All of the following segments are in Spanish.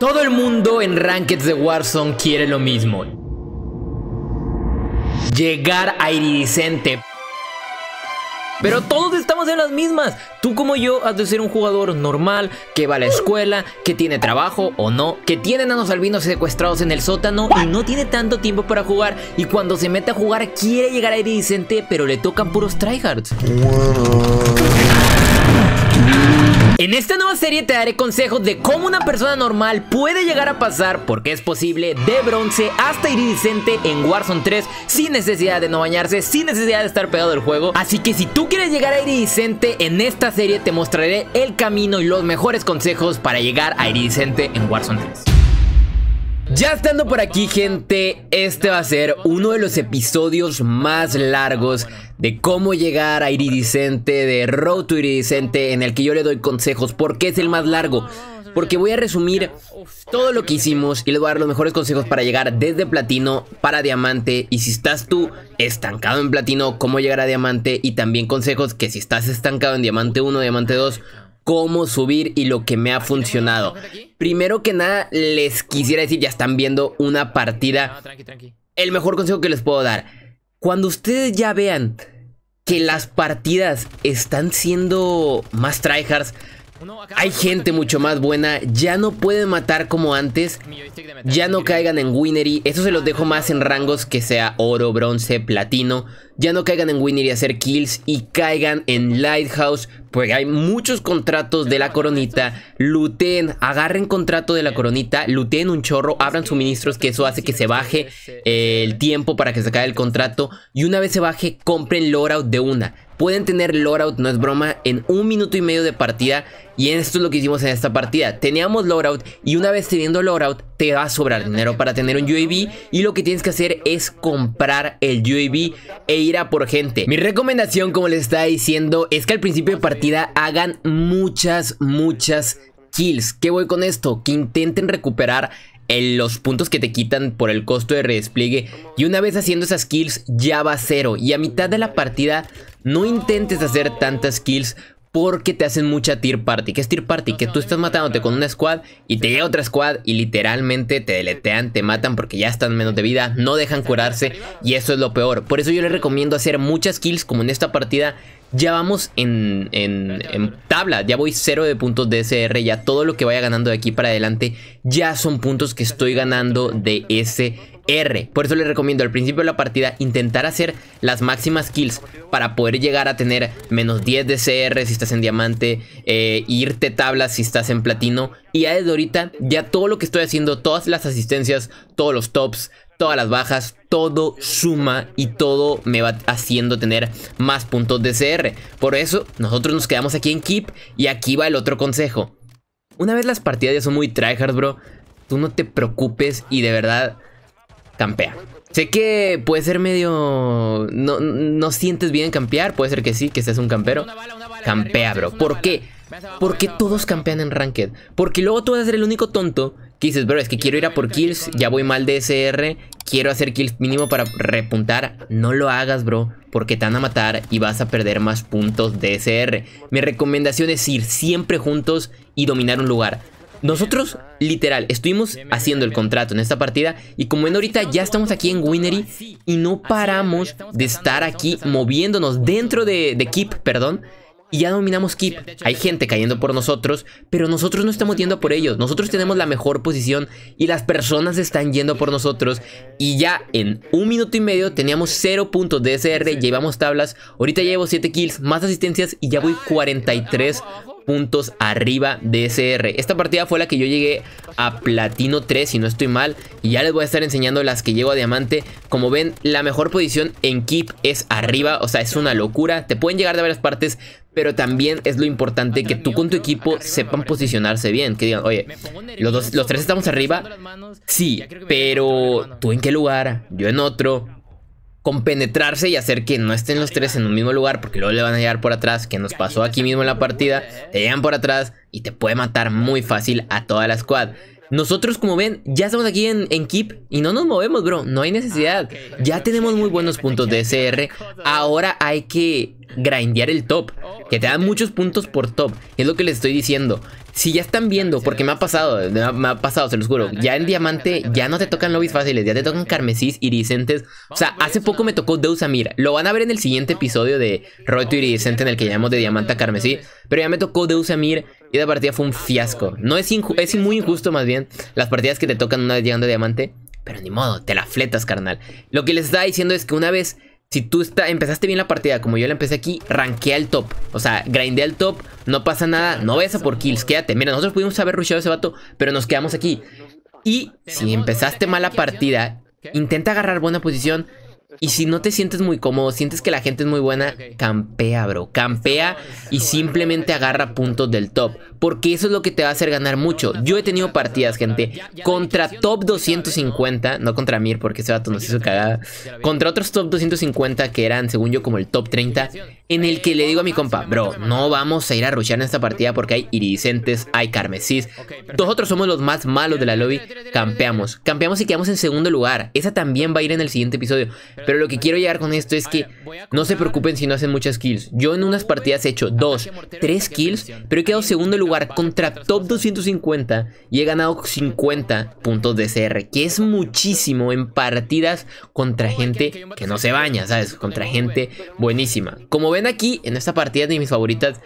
Todo el mundo en Rankets de Warzone quiere lo mismo. Llegar a Iridicente. Pero todos estamos en las mismas. Tú como yo has de ser un jugador normal, que va a la escuela, que tiene trabajo o no, que tiene nanos albinos secuestrados en el sótano y no tiene tanto tiempo para jugar y cuando se mete a jugar quiere llegar a Iridicente, pero le tocan puros tryhards. En esta nueva serie te daré consejos de cómo una persona normal puede llegar a pasar, porque es posible, de bronce hasta iridiscente en Warzone 3 sin necesidad de no bañarse, sin necesidad de estar pegado del juego. Así que si tú quieres llegar a iridiscente en esta serie te mostraré el camino y los mejores consejos para llegar a iridiscente en Warzone 3. Ya estando por aquí gente, este va a ser uno de los episodios más largos de cómo llegar a iridicente, de Road to iridicente, en el que yo le doy consejos, porque es el más largo. Porque voy a resumir todo lo que hicimos y les voy a dar los mejores consejos para llegar desde platino para diamante. Y si estás tú estancado en platino, cómo llegar a diamante. Y también consejos que si estás estancado en diamante 1, diamante 2 cómo subir y lo que me ha funcionado. Primero que nada, les quisiera decir, ya están viendo una partida. El mejor consejo que les puedo dar. Cuando ustedes ya vean que las partidas están siendo más tryhards, hay gente mucho más buena, ya no pueden matar como antes, ya no caigan en Winery, eso se los dejo más en rangos que sea oro, bronce, platino, ya no caigan en Winery a hacer kills y caigan en Lighthouse, porque hay muchos contratos de la coronita, luteen, agarren contrato de la coronita, luteen un chorro, abran suministros que eso hace que se baje eh, el tiempo para que se acabe el contrato y una vez se baje compren lo out de una pueden tener out no es broma, en un minuto y medio de partida. Y esto es lo que hicimos en esta partida. Teníamos out y una vez teniendo out te va a sobrar dinero para tener un UAV. Y lo que tienes que hacer es comprar el UAV e ir a por gente. Mi recomendación, como les estaba diciendo, es que al principio de partida hagan muchas, muchas kills. ¿Qué voy con esto? Que intenten recuperar los puntos que te quitan por el costo de redespliegue. Y una vez haciendo esas kills ya va a cero. Y a mitad de la partida no intentes hacer tantas kills porque te hacen mucha tier party. ¿Qué es tier party? Que tú estás matándote con una squad y te llega otra squad y literalmente te deletean, te matan porque ya están menos de vida, no dejan curarse y eso es lo peor. Por eso yo les recomiendo hacer muchas kills como en esta partida. Ya vamos en, en, tabla, ya voy cero de puntos de SR, ya todo lo que vaya ganando de aquí para adelante ya son puntos que estoy ganando de ese por eso les recomiendo al principio de la partida intentar hacer las máximas kills para poder llegar a tener menos 10 de CR si estás en diamante, eh, irte tablas si estás en platino. Y ya desde ahorita, ya todo lo que estoy haciendo, todas las asistencias, todos los tops, todas las bajas, todo suma y todo me va haciendo tener más puntos de CR. Por eso, nosotros nos quedamos aquí en Keep y aquí va el otro consejo. Una vez las partidas ya son muy tryhards bro, tú no te preocupes y de verdad campea. Sé que puede ser medio... No, sientes bien campear, puede ser que sí, que seas un campero. Campea, bro. ¿Por qué? Porque todos campean en Ranked. Porque luego tú vas a ser el único tonto que dices, bro, es que quiero ir a por kills, ya voy mal de SR, quiero hacer kills mínimo para repuntar. No lo hagas, bro, porque te van a matar y vas a perder más puntos de SR. Mi recomendación es ir siempre juntos y dominar un lugar. Nosotros, literal, estuvimos haciendo el contrato en esta partida y como ven ahorita ya estamos aquí en Winery y no paramos de estar aquí moviéndonos dentro de, de Keep, perdón, y ya dominamos Keep. Hay gente cayendo por nosotros, pero nosotros no estamos yendo por ellos. Nosotros tenemos la mejor posición y las personas están yendo por nosotros. Y ya en un minuto y medio teníamos 0 puntos de SR, llevamos tablas. Ahorita llevo 7 kills, más asistencias y ya voy 43 puntos arriba de SR. Esta partida fue la que yo llegué a platino 3, si no estoy mal. Y ya les voy a estar enseñando las que llego a diamante. Como ven, la mejor posición en keep es arriba. O sea, es una locura. Te pueden llegar de varias partes. Pero también es lo importante que tú con tu equipo sepan posicionarse bien. Que digan, oye, los, los tres estamos arriba. Sí, pero tú en qué lugar, yo en otro Con penetrarse y hacer que no estén los tres en un mismo lugar, porque luego le van a llegar por atrás, que nos pasó aquí mismo en la partida, ¿eh? te llegan por atrás y te puede matar muy fácil a toda la squad. Nosotros, como ven, ya estamos aquí en, en Keep y no nos movemos, bro. No hay necesidad. Ah, ya tenemos muy buenos puntos de SR. Ahora hay que grindear el top. Oh, que te dan muchos puntos por top. Es lo que les estoy diciendo. Si ya están viendo, porque me ha pasado, me ha pasado, se los juro. Ah, ya en diamante ya no te tocan lobbies fáciles, ya te tocan carmesís, iridiscentes. O sea, oh, hace poco me tocó Deus Amir. Lo van a ver en el siguiente episodio de Roto Iridiscente en el que llamamos de diamante a carmesí. Ah, pero ya me tocó Deus Amir. Y la partida fue un fiasco. No es, es muy injusto más bien las partidas que te tocan una vez llegando a diamante. Pero ni modo, te la fletas, carnal. Lo que les estaba diciendo es que una vez, si tú está, empezaste bien la partida, como yo la empecé aquí, ranquea el top. O sea, grindé al top, no pasa nada, no vayas a por kills, quédate. Mira, nosotros pudimos haber rusheado a ese vato, pero nos quedamos aquí. Y si empezaste mala partida, intenta agarrar buena posición, y si no te sientes muy cómodo, sientes que la gente es muy buena, campea, bro. Campea y simplemente agarra puntos del top. Porque eso es lo que te va a hacer ganar mucho. Yo he tenido partidas, gente, contra top 250. No contra Mir, porque ese vato nos hizo cagada. Contra otros top 250 que eran, según yo, como el top 30 en el que le digo a mi compa, bro, no vamos a ir a rushear en esta partida porque hay iridiscentes, hay carmesis Nosotros somos los más malos de la lobby. Campeamos. Campeamos y quedamos en segundo lugar. Esa también va a ir en el siguiente episodio. Pero lo que quiero llegar con esto es que no se preocupen si no hacen muchas kills. Yo en unas partidas he hecho dos, tres kills, pero he quedado segundo lugar contra top 250 y he ganado 50 puntos de CR, que es muchísimo en partidas contra gente que no se baña, ¿sabes? Contra gente buenísima. Como ven, aquí, en esta partida de mis favoritas,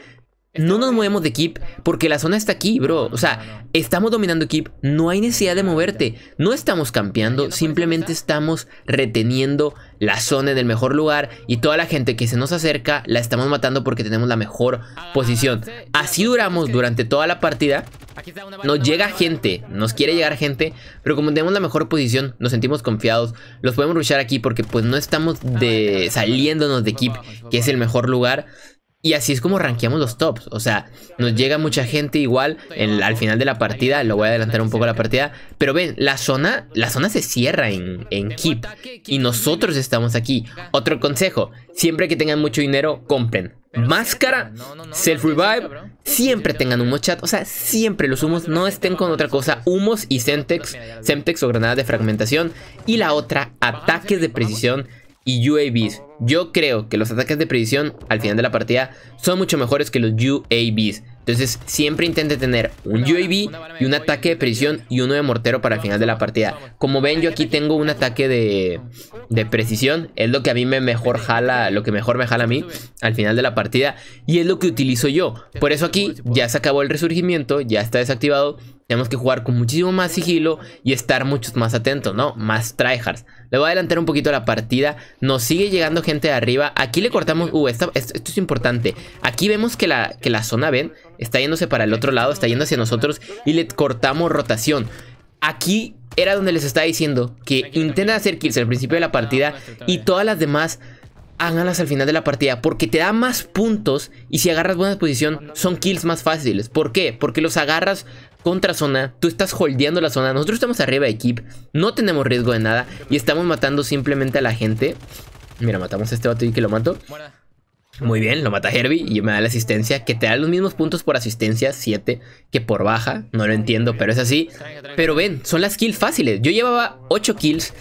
no nos movemos de Keep porque la zona está aquí, bro. O sea, estamos dominando Keep, no hay necesidad de moverte. No estamos campeando, simplemente estamos reteniendo la zona del mejor lugar y toda la gente que se nos acerca la estamos matando porque tenemos la mejor posición. Así duramos durante toda la partida. Nos llega gente, nos quiere llegar gente, pero como tenemos la mejor posición, nos sentimos confiados, los podemos rushar aquí porque pues no estamos de saliéndonos de Keep, que es el mejor lugar, y así es como rankeamos los tops. O sea, nos llega mucha gente igual al final de la partida. Lo voy a adelantar un poco la partida. Pero ven, la zona, la zona se cierra en, en Keep. Y nosotros estamos aquí. Otro consejo. Siempre que tengan mucho dinero, compren. Máscara, self-revive, siempre tengan humo chat. O sea, siempre los humos no estén con otra cosa. Humos y sentex Semtex o granadas de fragmentación. Y la otra, ataques de precisión y UAVs. Yo creo que los ataques de precisión al final de la partida son mucho mejores que los UAVs. Entonces siempre intente tener un UAV y un ataque de precisión y uno de mortero para el final de la partida. Como ven yo aquí tengo un ataque de, de precisión. Es lo que a mí me mejor jala, lo que mejor me jala a mí al final de la partida. Y es lo que utilizo yo. Por eso aquí ya se acabó el resurgimiento, ya está desactivado. Tenemos que jugar con muchísimo más sigilo y estar muchos más atentos, ¿no? Más tryhards. Le voy a adelantar un poquito la partida. Nos sigue llegando gente de arriba. Aquí le cortamos... Uh, esto, es importante. Aquí vemos que la, que la zona, ¿ven? Está yéndose para el otro lado, está yéndose hacia nosotros y le cortamos rotación. Aquí era donde les estaba diciendo que intenten hacer kills al principio de la ah, partida este y todas las demás háganlas al final de la partida porque te da más puntos y si agarras buena posición son kills más fáciles. ¿Por qué? Porque los agarras contra zona, tú estás holdeando la zona, nosotros estamos arriba de no tenemos riesgo de nada y estamos matando simplemente a la gente. Mira, matamos a este vato y que lo mato. Muy bien, lo mata Herbie y me da la asistencia, que te da los mismos puntos por asistencia, 7, que por baja, no lo entiendo, pero es así. Pero ven, son las kills fáciles, yo llevaba 8 kills,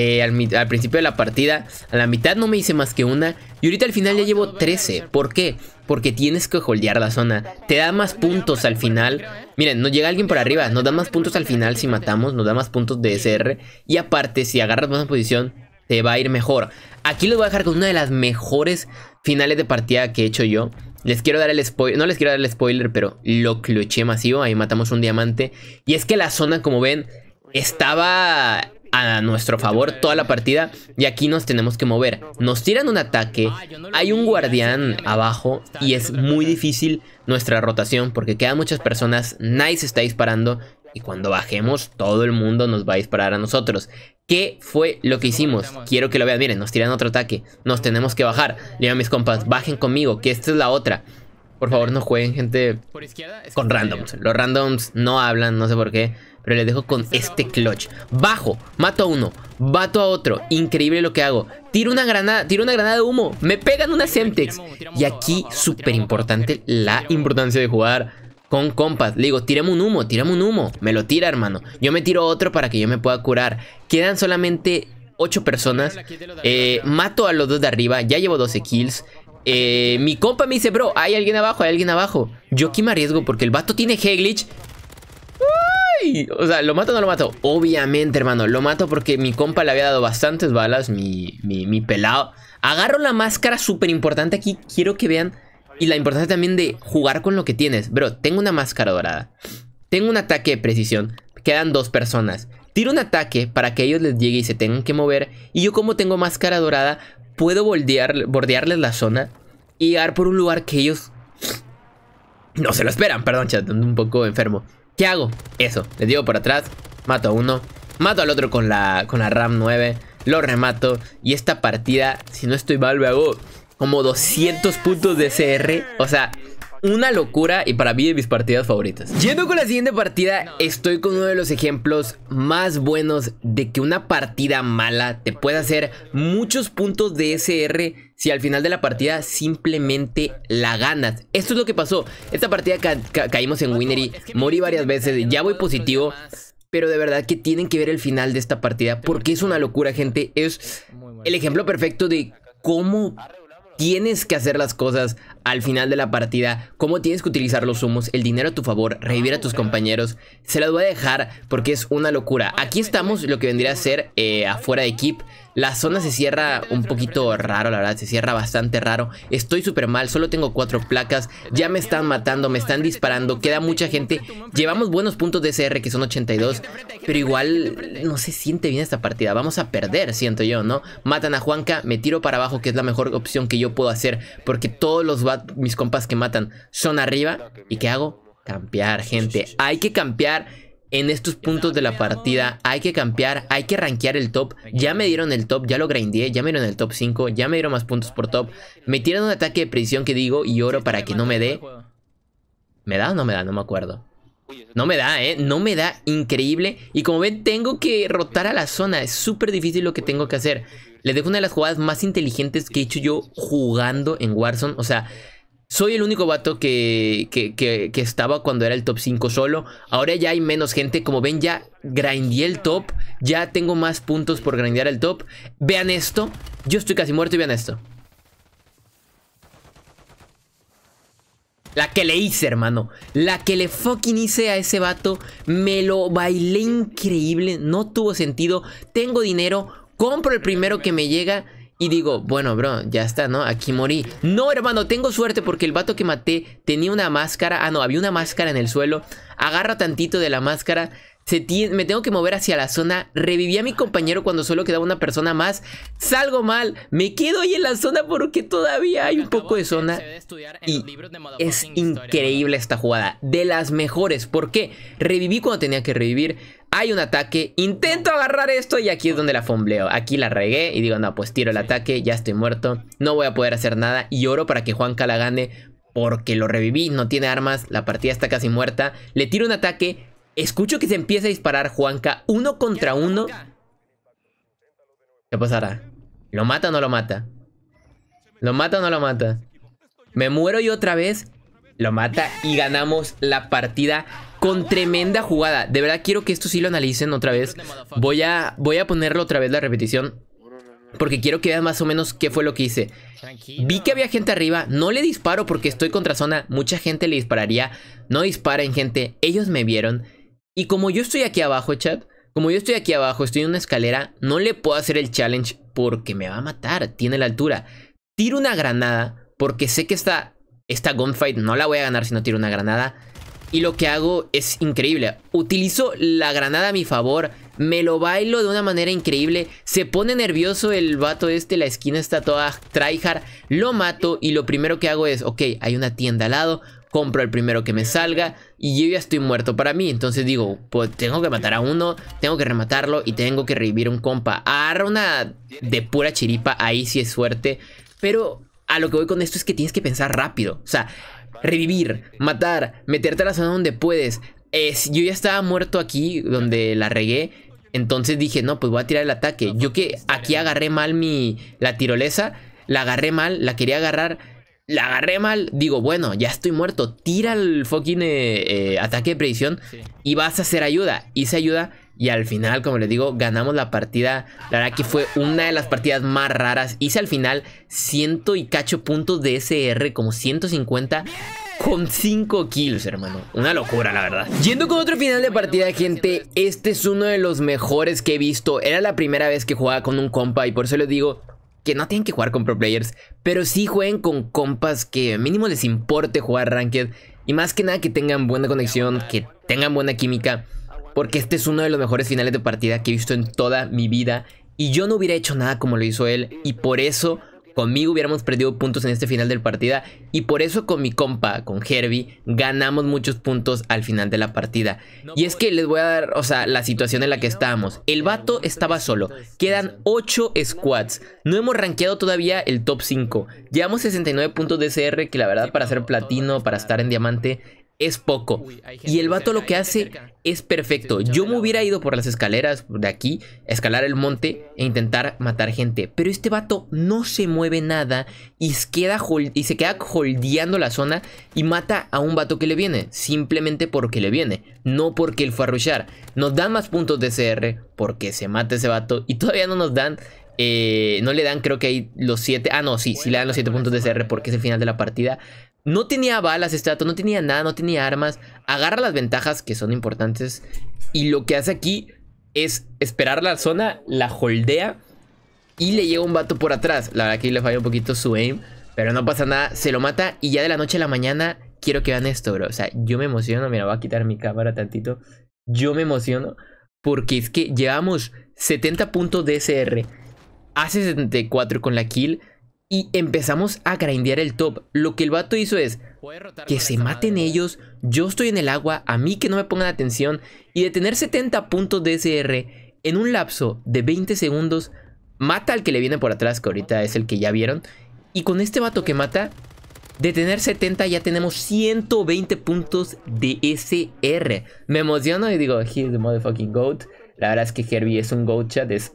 eh, al, principio de la partida. A la mitad no me hice más que una. Y ahorita al final ya llevo 13. ¿Por qué? Porque tienes que holdear la zona. Te da más puntos al final. Miren, nos llega alguien por arriba. Nos da más puntos al final si matamos. Nos da más puntos de SR. Y aparte, si agarras más posición, te va a ir mejor. Aquí les voy a dejar con una de las mejores finales de partida que he hecho yo. Les quiero dar el spoiler, no les quiero dar el spoiler, pero lo cluché masivo. Ahí matamos un diamante. Y es que la zona, como ven, estaba a nuestro favor toda la partida y aquí nos tenemos que mover. Nos tiran un ataque, ah, hay un guardián abajo y es muy difícil nuestra rotación porque quedan muchas personas, nice está disparando y cuando bajemos todo el mundo nos va a disparar a nosotros. ¿Qué fue lo que hicimos? Quiero que lo vean, miren, nos tiran otro ataque, nos tenemos que bajar. Le a mis compas, bajen conmigo, que esta es la otra. Por favor no jueguen gente con randoms, los randoms no hablan, no sé por qué. Pero le dejo con este clutch. Bajo, mato a uno, bato a otro. Increíble lo que hago. Tiro una granada, tiro una granada de humo. Me pegan una Semtex. Y aquí, súper importante, la importancia de jugar con compas. Le digo, Tiremos un humo, Tiremos un humo. Me lo tira, hermano. Yo me tiro otro para que yo me pueda curar. Quedan solamente 8 personas. Eh, mato a los dos de arriba. Ya llevo 12 kills. Eh, mi compa me dice, bro, hay alguien abajo, hay alguien abajo. Yo aquí me arriesgo porque el vato tiene Heglitch o sea, ¿lo mato o no lo mato? Obviamente, hermano, lo mato porque mi compa le había dado bastantes balas, mi, pelado. Agarro la máscara súper importante aquí, quiero que vean. Y la importancia también de jugar con lo que tienes. Bro, tengo una máscara dorada. Tengo un ataque de precisión. Quedan dos personas. Tiro un ataque para que ellos les llegue y se tengan que mover. Y yo como tengo máscara dorada, puedo bordearles la zona. Y dar por un lugar que ellos... No se lo esperan, perdón chat, un poco enfermo ¿Qué hago? Eso, le digo por atrás, mato a uno, mato al otro con la, con la RAM 9, lo remato. Y esta partida, si no estoy mal, me hago como 200 puntos de SR. O sea, una locura y para mí de mis partidas favoritas. Yendo con la siguiente partida, estoy con uno de los ejemplos más buenos de que una partida mala te puede hacer muchos puntos de SR si al final de la partida simplemente la ganas. Esto es lo que pasó. Esta partida caímos en Winery, morí varias veces, ya voy positivo. Pero de verdad que tienen que ver el final de esta partida porque es una locura, gente. Es el ejemplo perfecto de cómo tienes que hacer las cosas al final de la partida, cómo tienes que utilizar los humos, el dinero a tu favor, ah, revivir a tus compañeros. Se las voy a dejar porque es una locura. Aquí estamos, lo que vendría a ser eh, afuera de equipo. La zona se cierra un poquito raro, la verdad, se cierra bastante raro. Estoy súper mal, solo tengo cuatro placas, ya me están matando, me están disparando, queda mucha gente. Llevamos buenos puntos de SR que son 82, pero igual no se siente bien esta partida. Vamos a perder, siento yo, ¿no? Matan a Juanca, me tiro para abajo, que es la mejor opción que yo puedo hacer, porque todos los mis compas que matan son arriba. ¿Y qué hago? Campear, gente. Hay que campear. En estos puntos de la partida hay que campear, hay que rankear el top. Ya me dieron el top, ya lo grindé, ya me dieron el top 5, ya me dieron más puntos por top. Me tiraron un ataque de precisión que digo y oro para que no me dé. ¿Me da o no me da? No me acuerdo. No me da, ¿eh? No me da, increíble. Y como ven, tengo que rotar a la zona. Es súper difícil lo que tengo que hacer. Les dejo una de las jugadas más inteligentes que he hecho yo jugando en Warzone. O sea, soy el único vato que, estaba cuando era el top 5 solo. Ahora ya hay menos gente. Como ven, ya grindé el top. Ya tengo más puntos por grindear el top. Vean esto. Yo estoy casi muerto y vean esto. La que le hice, hermano. La que le fucking hice a ese vato. Me lo bailé increíble. No tuvo sentido. Tengo dinero. Compro el primero que me llega. Y digo, bueno, bro, ya está, ¿no? Aquí morí. No, hermano, tengo suerte porque el vato que maté tenía una máscara. Ah, no, había una máscara en el suelo. Agarra tantito de la máscara. Se me tengo que mover hacia la zona. Reviví a mi compañero cuando solo quedaba una persona más. Salgo mal. Me quedo ahí en la zona porque todavía hay un poco de zona. Y es increíble esta jugada. De las mejores. ¿Por qué? Reviví cuando tenía que revivir hay un ataque, intento agarrar esto y aquí es donde la fombleo. Aquí la regué y digo, no, pues tiro el ataque, ya estoy muerto. No voy a poder hacer nada y oro para que Juanca la gane porque lo reviví, no tiene armas, la partida está casi muerta. Le tiro un ataque, escucho que se empieza a disparar Juanca uno contra uno. ¿Qué pasará? ¿Lo mata o no lo mata? ¿Lo mata o no lo mata? Me muero y otra vez. Lo mata y ganamos la partida con tremenda jugada. De verdad quiero que esto sí lo analicen otra vez. Voy a, voy a ponerlo otra vez la repetición. Porque quiero que vean más o menos qué fue lo que hice. Vi que había gente arriba. No le disparo porque estoy contra zona. Mucha gente le dispararía. No disparen, gente. Ellos me vieron. Y como yo estoy aquí abajo, chat. Como yo estoy aquí abajo, estoy en una escalera. No le puedo hacer el challenge porque me va a matar. Tiene la altura. Tiro una granada porque sé que esta, esta gunfight no la voy a ganar si no tiro una granada. Y lo que hago es increíble. Utilizo la granada a mi favor. Me lo bailo de una manera increíble. Se pone nervioso el vato este. La esquina está toda tryhard. Lo mato y lo primero que hago es... Ok, hay una tienda al lado. Compro el primero que me salga. Y yo ya estoy muerto para mí. Entonces digo, pues tengo que matar a uno. Tengo que rematarlo. Y tengo que revivir un compa. Agarra una de pura chiripa. Ahí sí es suerte. Pero a lo que voy con esto es que tienes que pensar rápido. O sea, revivir, matar, meterte a la zona donde puedes. yo ya estaba muerto aquí, donde la regué. Entonces dije, no, pues voy a tirar el ataque. Yo pues, que pues, aquí agarré mal mi... La tirolesa, la agarré mal, la quería agarrar. La agarré mal, digo, bueno, ya estoy muerto. Tira el fucking eh, eh, ataque de predicción y vas a hacer ayuda. Hice ayuda y al final, como les digo, ganamos la partida. La verdad que fue una de las partidas más raras. Hice al final ciento y cacho puntos de SR, como 150 con 5 kills, hermano. Una locura, la verdad. Yendo con otro final de partida, gente, este es uno de los mejores que he visto. Era la primera vez que jugaba con un compa y por eso les digo que no tienen que jugar con pro players, pero sí jueguen con compas que mínimo les importe jugar ranked y más que nada que tengan buena conexión, que tengan buena química. Porque este es uno de los mejores finales de partida que he visto en toda mi vida. Y yo no hubiera hecho nada como lo hizo él. Y por eso conmigo hubiéramos perdido puntos en este final del partida y por eso con mi compa, con Herbie, ganamos muchos puntos al final de la partida. Y es que les voy a dar, o sea, la situación en la que estábamos. El vato estaba solo, quedan 8 squads, no hemos rankeado todavía el top 5. Llevamos 69 puntos de CR que la verdad para ser platino, para estar en diamante, es poco. y el vato lo que hace es perfecto. Yo me hubiera ido por las escaleras de aquí, escalar el monte e intentar matar gente. Pero este vato no se mueve nada y se queda, y se queda holdeando la zona y mata a un vato que le viene. Simplemente porque le viene, no porque él fue a rushar. Nos dan más puntos de CR porque se mata ese vato y todavía no nos dan eh, no le dan, creo que hay los 7. Ah, no, sí, sí le dan los 7 puntos de CR porque es el final de la partida. No tenía balas estrato no tenía nada, no tenía armas. Agarra las ventajas que son importantes. Y lo que hace aquí es esperar la zona, la holdea. Y le llega un vato por atrás. La verdad que le falla un poquito su aim. Pero no pasa nada, se lo mata. Y ya de la noche a la mañana, quiero que vean esto, bro. O sea, yo me emociono. Mira, voy a quitar mi cámara tantito. Yo me emociono. Porque es que llevamos 70 puntos de SR. Hace 74 con la kill. Y empezamos a grindear el top. Lo que el vato hizo es que se maten ellos, yo estoy en el agua, a mí que no me pongan atención. Y de tener 70 puntos de SR en un lapso de 20 segundos, mata al que le viene por atrás, que ahorita es el que ya vieron. Y con este vato que mata, de tener 70 ya tenemos 120 puntos de SR. Me emociono y digo, he's the motherfucking goat. La verdad es que Herbie es un goat chat, es,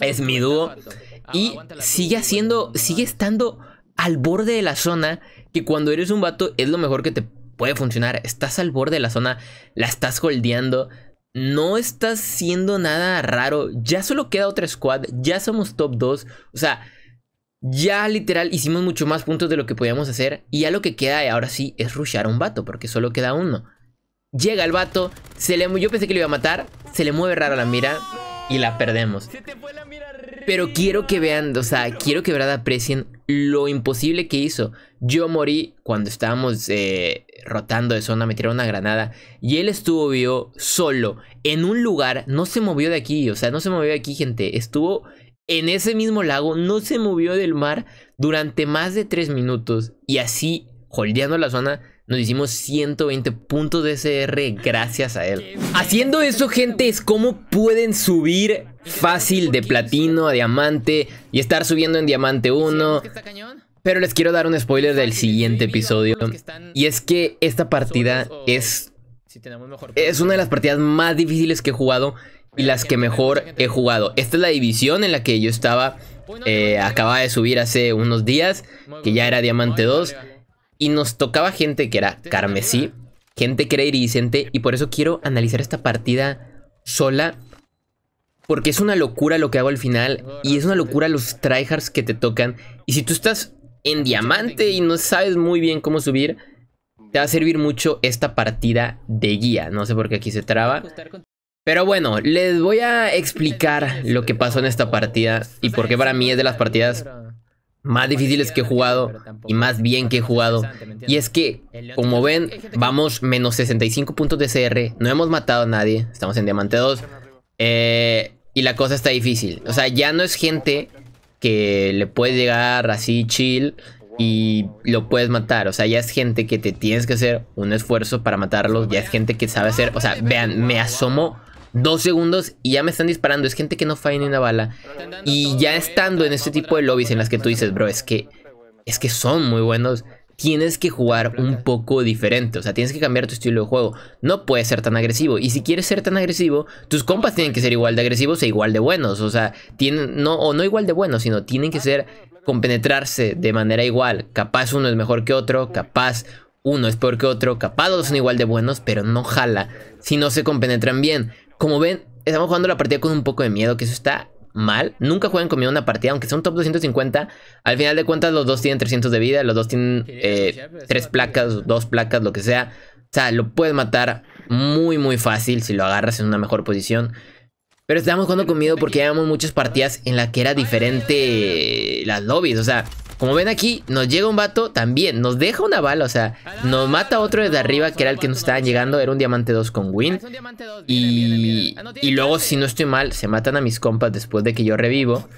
es mi dúo. Ah, y sigue haciendo, sigue estando al borde de la zona, que cuando eres un vato es lo mejor que te puede funcionar. Estás al borde de la zona, la estás holdeando, no estás siendo nada raro, ya solo queda otra squad, ya somos top 2, o sea, ya literal hicimos mucho más puntos de lo que podíamos hacer y ya lo que queda eh, ahora sí es rushar a un vato, porque solo queda uno. Llega el vato, se le, yo pensé que lo iba a matar, se le mueve raro la mira y la perdemos. Pero quiero que vean, o sea, quiero que verdad aprecien lo imposible que hizo. Yo morí cuando estábamos eh, rotando de zona, me tiraron una granada. Y él estuvo vivo solo, en un lugar, no se movió de aquí, o sea, no se movió de aquí, gente. Estuvo en ese mismo lago, no se movió del mar durante más de tres minutos. Y así, holdeando la zona, nos hicimos 120 puntos de SR gracias a él. Haciendo eso, gente, es como pueden subir fácil de platino a diamante y estar subiendo en diamante 1. Pero les quiero dar un spoiler del siguiente episodio. Y es que esta partida es... Es una de las partidas más difíciles que he jugado y las que mejor he jugado. Esta es la división en la que yo estaba... Eh, acababa de subir hace unos días, que ya era Diamante 2. Y nos tocaba gente que era carmesí, gente que era iridiscente. Y por eso quiero analizar esta partida sola porque es una locura lo que hago al final y es una locura los tryhards que te tocan. Y si tú estás en diamante y no sabes muy bien cómo subir, te va a servir mucho esta partida de guía. No sé por qué aquí se traba. Pero bueno, les voy a explicar lo que pasó en esta partida y por qué para mí es de las partidas más difíciles que he jugado y más bien que he jugado. Y es que, como ven, vamos menos 65 puntos de CR. No hemos matado a nadie. Estamos en Diamante 2. Eh, y la cosa está difícil. O sea, ya no es gente que le puedes llegar así chill y lo puedes matar. O sea, ya es gente que te tienes que hacer un esfuerzo para matarlos. Ya es gente que sabe hacer. O sea, vean, me asomo dos segundos y ya me están disparando. Es gente que no falla ni una bala. Y ya estando en este tipo de lobbies en las que tú dices, bro, es que, es que son muy buenos tienes que jugar un poco diferente. O sea, tienes que cambiar tu estilo de juego. No puedes ser tan agresivo. Y si quieres ser tan agresivo, tus compas tienen que ser igual de agresivos e igual de buenos. O sea, tienen, no, o no igual de buenos, sino tienen que ser compenetrarse de manera igual. Capaz uno es mejor que otro, capaz uno es peor que otro, capaz dos son igual de buenos, pero no jala si no se compenetran bien. Como ven, estamos jugando la partida con un poco de miedo, que eso está mal. Nunca juegan conmigo una partida, aunque son top 250. Al final de cuentas, los dos tienen 300 de vida, los dos tienen eh, tres placas, dos placas, lo que sea. O sea, lo puedes matar muy, muy fácil si lo agarras en una mejor posición. Pero estábamos jugando conmigo porque llevamos muchas partidas en las que era diferente las lobbies. O sea, como ven aquí, nos llega un vato también, nos deja una bala, o sea, nos mata otro desde arriba, que era el que nos estaban llegando, era un diamante 2 con Win. Ah, y, ah, y luego, si no estoy mal, se matan a mis compas después de que yo revivo.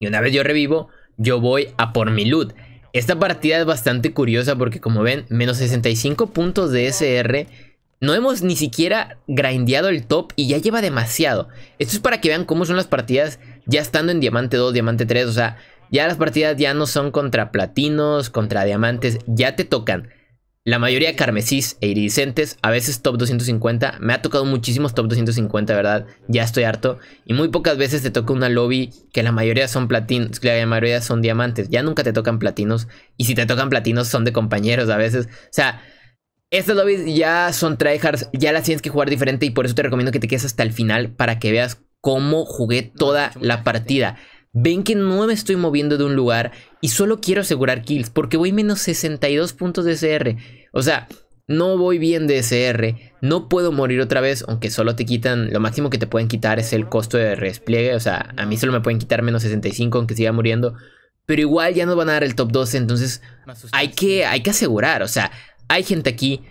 Y una vez yo revivo, yo voy a por mi loot. Esta partida es bastante curiosa porque como ven, menos 65 puntos de SR. No hemos ni siquiera grindeado el top y ya lleva demasiado. Esto es para que vean cómo son las partidas ya estando en Diamante 2, Diamante 3. O sea, ya las partidas ya no son contra platinos, contra diamantes, ya te tocan. La mayoría carmesís e iridiscentes, a veces top 250. Me ha tocado muchísimos top 250, ¿verdad? Ya estoy harto. Y muy pocas veces te toca una lobby que la mayoría son platinos, que la mayoría son diamantes. Ya nunca te tocan platinos. Y si te tocan platinos son de compañeros a veces. O sea, estas lobbies ya son tryhards, ya las tienes que jugar diferente y por eso te recomiendo que te quedes hasta el final para que veas cómo jugué toda la partida. Ven que no me estoy moviendo de un lugar y solo quiero asegurar kills porque voy menos 62 puntos de SR. O sea, no voy bien de SR, no puedo morir otra vez, aunque solo te quitan, lo máximo que te pueden quitar es el costo de respliegue. o sea, a mí solo me pueden quitar menos 65 aunque siga muriendo, pero igual ya no van a dar el top 12, entonces hay que, hay que asegurar, o sea, hay gente aquí,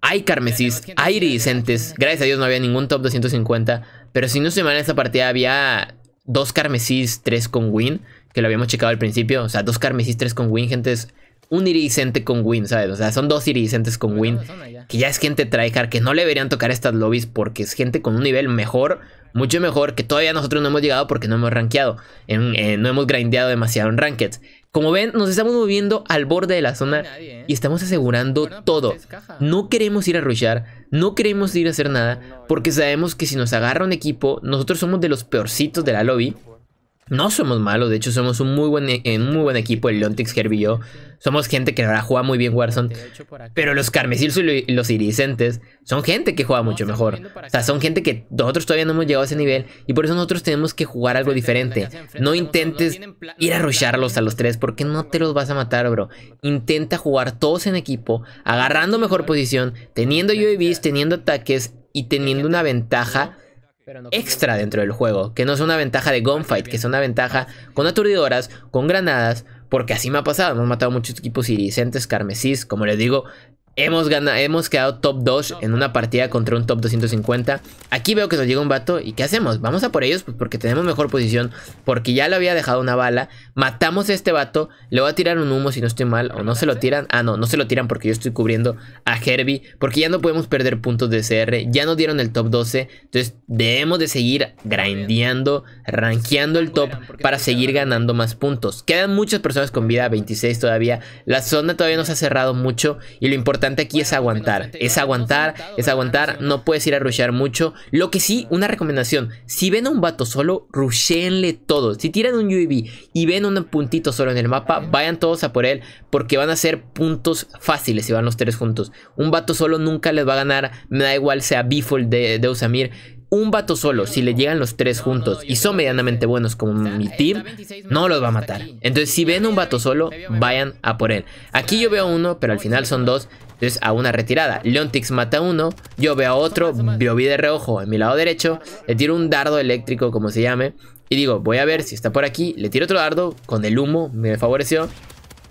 hay carmesis. hay iridiscentes, gracias a Dios no había ningún top 250, pero si no se mal en esta partida había dos carmesís, tres con win, que lo habíamos checado al principio. O sea, dos carmesís, tres con win, gente, es un iridiscente con win, ¿sabes? O sea, son dos iridiscentes con win, que ya es gente tryhard, que no le deberían tocar estas lobbies porque es gente con un nivel mejor, mucho mejor, que todavía nosotros no hemos llegado porque no hemos rankeado, eh, no hemos grindeado demasiado en rankeds. Como ven, nos estamos moviendo al borde de la zona ¿eh? y estamos asegurando pues, todo. No queremos ir a rushar, no queremos ir a hacer nada, porque sabemos que si nos agarra un equipo, nosotros somos de los peorcitos de la lobby no somos malos, de hecho somos un muy buen, e, un muy buen equipo, el Lontix Herb y yo. Somos gente que ahora juega muy bien Warzone. Pero los carmesils y los Irisentes son gente que juega mucho mejor. O sea, son gente que nosotros todavía no hemos llegado a ese nivel y por eso nosotros tenemos que jugar algo diferente. No intentes ir a rusharlos a los tres porque no te los vas a matar, bro. Intenta jugar todos en equipo, agarrando mejor posición, teniendo UAVs, teniendo ataques y teniendo una ventaja extra dentro del juego, que no es una ventaja de gunfight, que es una ventaja con aturdidoras, con granadas, porque así me ha pasado, hemos matado muchos equipos iridiscentes, carmesís, como les digo, Hemos, ganado, hemos quedado top 2 en una partida contra un top 250. Aquí veo que nos llega un vato. ¿Y qué hacemos? Vamos a por ellos pues porque tenemos mejor posición. Porque ya le había dejado una bala. Matamos a este vato. Le voy a tirar un humo si no estoy mal. O no se lo tiran. Ah, no, no se lo tiran porque yo estoy cubriendo a Herbie. Porque ya no podemos perder puntos de CR. Ya nos dieron el top 12. Entonces debemos de seguir grindeando, rankeando el top para seguir ganando más puntos. Quedan muchas personas con vida, 26 todavía. La zona todavía no se ha cerrado mucho. Y lo importante aquí es aguantar. Es aguantar, es aguantar. No puedes ir a rushear mucho. Lo que sí, una recomendación. Si ven a un vato solo, rusheenle todo. Si tiran un UAV y ven un puntito solo en el mapa, vayan todos a por él. Porque van a ser puntos fáciles si van los tres juntos. Un vato solo nunca les va a ganar. Me da igual sea Bifold de, de Usamir un vato solo, si le llegan los tres juntos y son medianamente buenos como mi team, no los va a matar. Entonces, si ven un vato solo, vayan a por él. Aquí yo veo uno, pero al final son dos. Entonces a una retirada. Leontix mata a uno, yo veo a otro, lo vi de reojo en mi lado derecho, le tiro un dardo eléctrico, como se llame, y digo, voy a ver si está por aquí, le tiro otro dardo, con el humo me favoreció.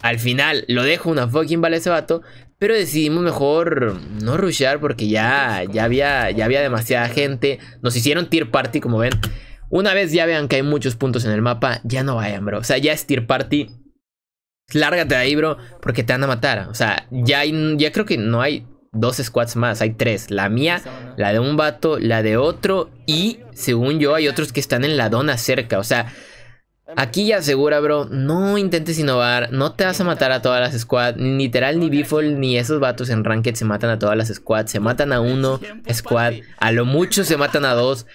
Al final lo dejo una fucking bala ese vato, pero decidimos mejor no rushear porque ya, ya, había, ya había demasiada gente. Nos hicieron tier party, como ven. Una vez ya vean que hay muchos puntos en el mapa, ya no vayan, bro. O sea, ya es tier party lárgate ahí, bro, porque te van a matar. O sea, ya, hay, ya creo que no hay dos squads más, hay tres. La mía, la de un vato, la de otro y, según yo, hay otros que están en la dona cerca. O sea, aquí ya asegura, bro, no intentes innovar, no te vas a matar a todas las squads. Literal, ni Bifol ni esos vatos en Ranked se matan a todas las squads. Se matan a uno squad, a lo mucho se matan a dos.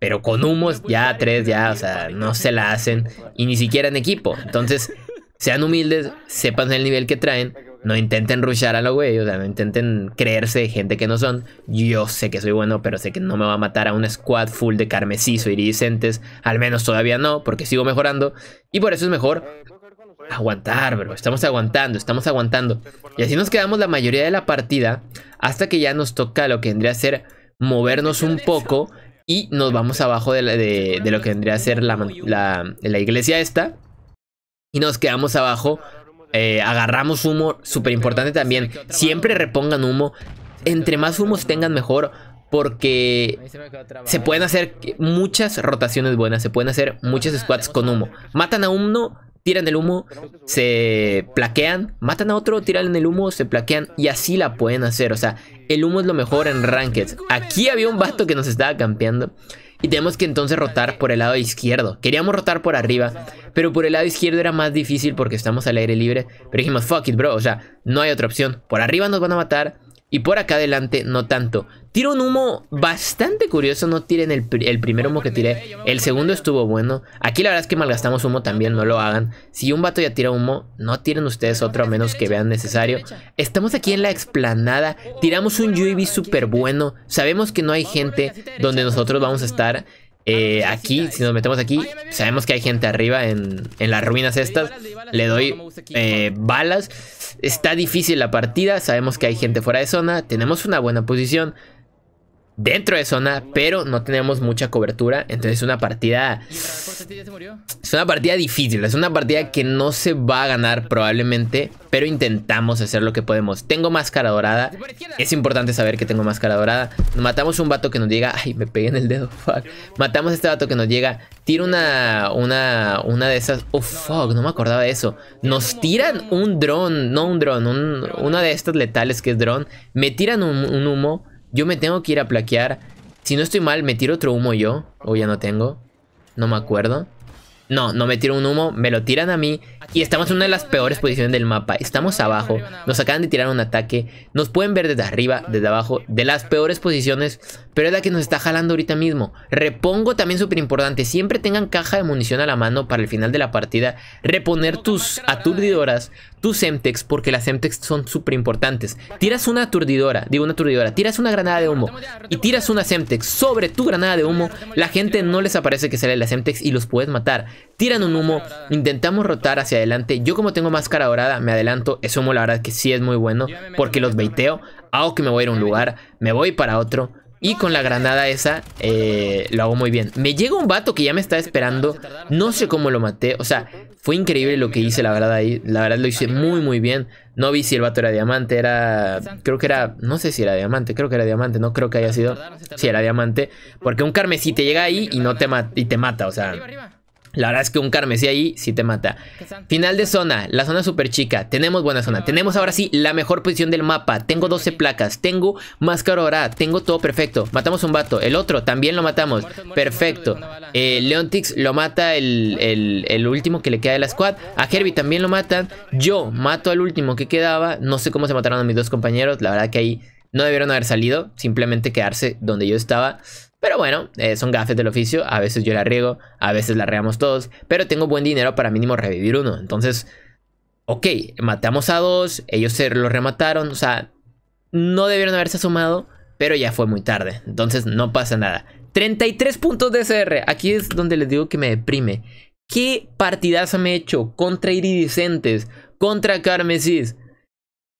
Pero con humos, ya tres, ya, o sea, no se la hacen. Y ni siquiera en equipo. Entonces, sean humildes, sepan el nivel que traen. No intenten rushar a los güey, o sea, no intenten creerse de gente que no son. Yo sé que soy bueno, pero sé que no me va a matar a un squad full de carmesizo o iridiscentes. Al menos todavía no, porque sigo mejorando. Y por eso es mejor aguantar, bro. Estamos aguantando, estamos aguantando. Y así nos quedamos la mayoría de la partida hasta que ya nos toca lo que vendría a ser movernos un poco y nos vamos abajo de, lo que vendría a ser la, la iglesia esta y nos quedamos abajo. Eh, agarramos humo, súper importante también. Siempre repongan humo. Entre más humos tengan mejor porque se pueden hacer muchas rotaciones buenas, se pueden hacer muchos squats con humo. Matan a uno, tiran el humo, se plaquean, matan a otro, tiran el humo, se plaquean y así la pueden hacer. O sea, el humo es lo mejor en Ranked, Aquí había un vato que nos estaba campeando y tenemos que entonces rotar por el lado izquierdo. Queríamos rotar por arriba, pero por el lado izquierdo era más difícil porque estamos al aire libre. Pero dijimos, fuck it, bro, o sea, no hay otra opción. Por arriba nos van a matar y por acá adelante no tanto. tiro un humo bastante curioso, no tiren el, primer humo que tiré. El segundo estuvo bueno. Aquí la verdad es que malgastamos humo también, no lo hagan. Si un vato ya tira humo, no tiren ustedes otro a menos que vean necesario. Estamos aquí en la explanada, tiramos un UAV súper bueno. Sabemos que no hay gente donde nosotros vamos a estar. Ah, eh, pues, aquí, si nos metemos aquí, ah, sabemos que hay gente arriba en, las ruinas estas. Le doy eh, balas. Está difícil la partida, sabemos que hay gente fuera de zona. Tenemos una buena posición dentro de zona, pero no tenemos mucha cobertura. Entonces es una partida... Es una partida difícil, es una partida que no se va a ganar probablemente, pero intentamos hacer lo que podemos. Tengo máscara dorada, es importante saber que tengo máscara dorada. Matamos un vato que nos llega... Ay, me pegué en el dedo, Matamos a este vato que nos llega, tira una, una, una de esas... Oh, fuck, no me acordaba de eso. Nos tiran un dron, no un dron, una de estas letales que es dron. Me tiran un humo yo me tengo que ir a plaquear. Si no estoy mal, ¿me tiro otro humo yo? O ya no tengo. No me acuerdo. No, no me tiro un humo, me lo tiran a mí. Y estamos en una de las peores posiciones del mapa. Estamos abajo, nos acaban de tirar un ataque. Nos pueden ver desde arriba, desde abajo, de las peores posiciones. Pero es la que nos está jalando ahorita mismo. Repongo también súper importante. Siempre tengan caja de munición a la mano para el final de la partida. Reponer tus aturdidoras, tus Semtex, porque las Semtex son súper importantes. Tiras una aturdidora, digo una aturdidora, tiras una granada de humo y tiras una Semtex sobre tu granada de humo. La gente no les aparece que sale la Semtex y los puedes matar tiran un humo, intentamos rotar hacia adelante. Yo como tengo máscara dorada, me adelanto. Ese humo la verdad que sí es muy bueno porque los baiteo. Hago que me voy a ir a un lugar, me voy para otro. Y con la granada esa eh, lo hago muy bien. Me llega un vato que ya me está esperando. No sé cómo lo maté. O sea, fue increíble lo que hice, la verdad. ahí La verdad lo hice muy, muy bien. No vi si el vato era diamante. Era... Creo que era... No sé si era diamante. Creo que era diamante. No creo que haya sido... Si era diamante. Porque un carmesí te llega ahí y, no te, y te mata. O sea... La verdad es que un carmesí ahí sí te mata. Final de zona, la zona super chica. Tenemos buena zona. Tenemos ahora sí la mejor posición del mapa. Tengo 12 placas. Tengo máscara ahora. Tengo todo perfecto. Matamos un vato. El otro también lo matamos. Perfecto. Leontix lo mata el, último que le queda de la squad. A Herbie también lo matan. Yo mato al último que quedaba. No sé cómo se mataron a mis dos compañeros. La verdad que ahí no debieron haber salido. Simplemente quedarse donde yo estaba. Pero bueno, eh, son gafes del oficio, a veces yo la riego, a veces la regamos todos, pero tengo buen dinero para mínimo revivir uno. Entonces, ok, matamos a dos, ellos se lo remataron, o sea, no debieron haberse asomado, pero ya fue muy tarde, entonces no pasa nada. 33 puntos de SR, aquí es donde les digo que me deprime. ¿Qué partidas me he hecho contra iridiscentes, contra carmesis...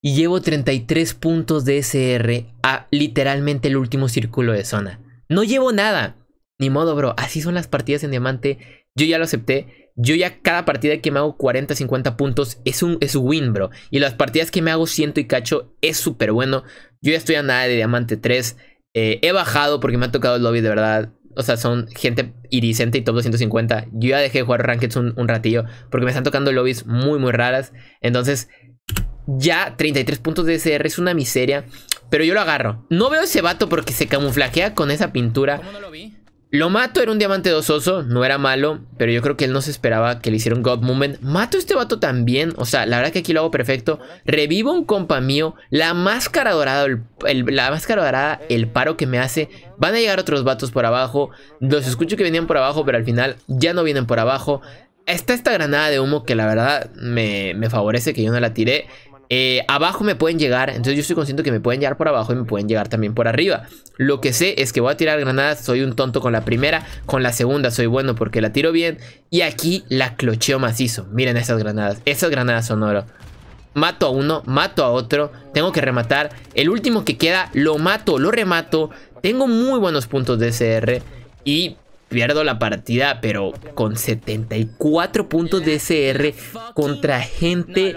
Y llevo 33 puntos de SR a literalmente el último círculo de zona. No llevo nada. Ni modo, bro. Así son las partidas en diamante. Yo ya lo acepté. Yo ya cada partida que me hago 40, 50 puntos es un es win, bro. Y las partidas que me hago 100 y cacho es súper bueno. Yo ya estoy a nada de diamante 3. Eh, he bajado porque me han tocado el lobby de verdad. O sea, son gente irisente y top 250. Yo ya dejé de jugar Rankeds un, un ratillo porque me están tocando lobbies muy, muy raras. Entonces, ya 33 puntos de SR es una miseria. Pero yo lo agarro. No veo ese vato porque se camuflajea con esa pintura. no lo vi? Lo mato, era un diamante dososo, no era malo, pero yo creo que él no se esperaba que le un God Moment. Mato a este vato también, o sea, la verdad que aquí lo hago perfecto. Revivo un compa mío, la máscara dorada, el, la máscara dorada, el paro que me hace. Van a llegar otros vatos por abajo, los escucho que venían por abajo, pero al final ya no vienen por abajo. Está esta granada de humo que la verdad me, me favorece que yo no la tiré. Eh, abajo me pueden llegar, entonces yo estoy consciente que me pueden llegar por abajo y me pueden llegar también por arriba. Lo que sé es que voy a tirar granadas, soy un tonto con la primera, con la segunda soy bueno porque la tiro bien. Y aquí la clocheo macizo, miren esas granadas, esas granadas son oro. Mato a uno, mato a otro, tengo que rematar. El último que queda lo mato, lo remato. Tengo muy buenos puntos de SR y pierdo la partida, pero con 74 puntos de SR contra gente,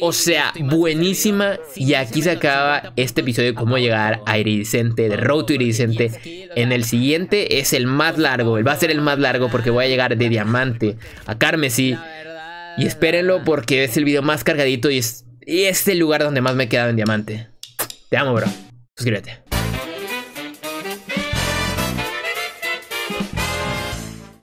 o sea, buenísima. Y aquí se acaba este episodio de cómo llegar a Iridicente, de Road to Iridicente. En el siguiente es el más largo, va a ser el más largo porque voy a llegar de diamante a carmesí. Y espérenlo porque es el video más cargadito y es, y es el lugar donde más me he quedado en diamante. Te amo, bro. Suscríbete.